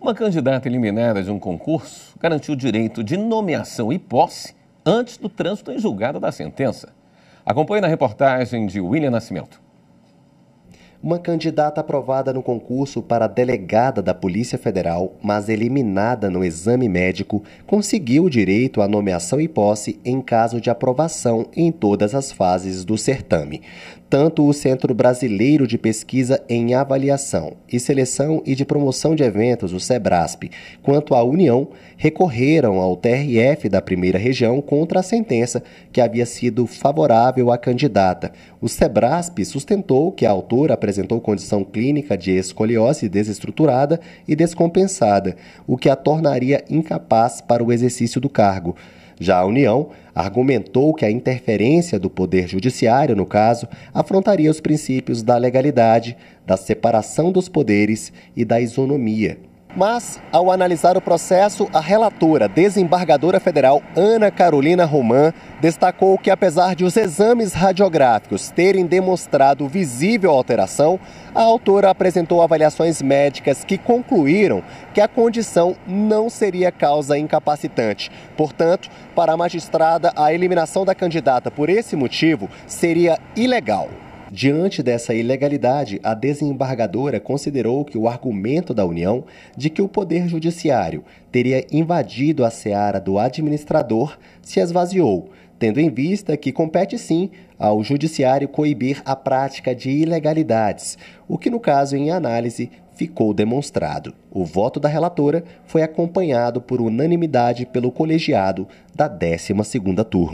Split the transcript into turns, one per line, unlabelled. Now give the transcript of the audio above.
Uma candidata eliminada de um concurso garantiu o direito de nomeação e posse antes do trânsito em julgado da sentença. Acompanhe na reportagem de William Nascimento
uma candidata aprovada no concurso para delegada da Polícia Federal, mas eliminada no exame médico, conseguiu o direito à nomeação e posse em caso de aprovação em todas as fases do certame. Tanto o Centro Brasileiro de Pesquisa em Avaliação e Seleção e de Promoção de Eventos, o SEBRASP, quanto a União, recorreram ao TRF da primeira região contra a sentença que havia sido favorável à candidata. O SEBRASP sustentou que a autora apresentou condição clínica de escoliose desestruturada e descompensada, o que a tornaria incapaz para o exercício do cargo. Já a União argumentou que a interferência do Poder Judiciário, no caso, afrontaria os princípios da legalidade, da separação dos poderes e da isonomia. Mas, ao analisar o processo, a relatora, desembargadora federal Ana Carolina Romã, destacou que, apesar de os exames radiográficos terem demonstrado visível alteração, a autora apresentou avaliações médicas que concluíram que a condição não seria causa incapacitante. Portanto, para a magistrada, a eliminação da candidata por esse motivo seria ilegal. Diante dessa ilegalidade, a desembargadora considerou que o argumento da União de que o Poder Judiciário teria invadido a seara do administrador se esvaziou, tendo em vista que compete sim ao Judiciário coibir a prática de ilegalidades, o que, no caso em análise, ficou demonstrado. O voto da relatora foi acompanhado por unanimidade pelo colegiado da 12ª turma.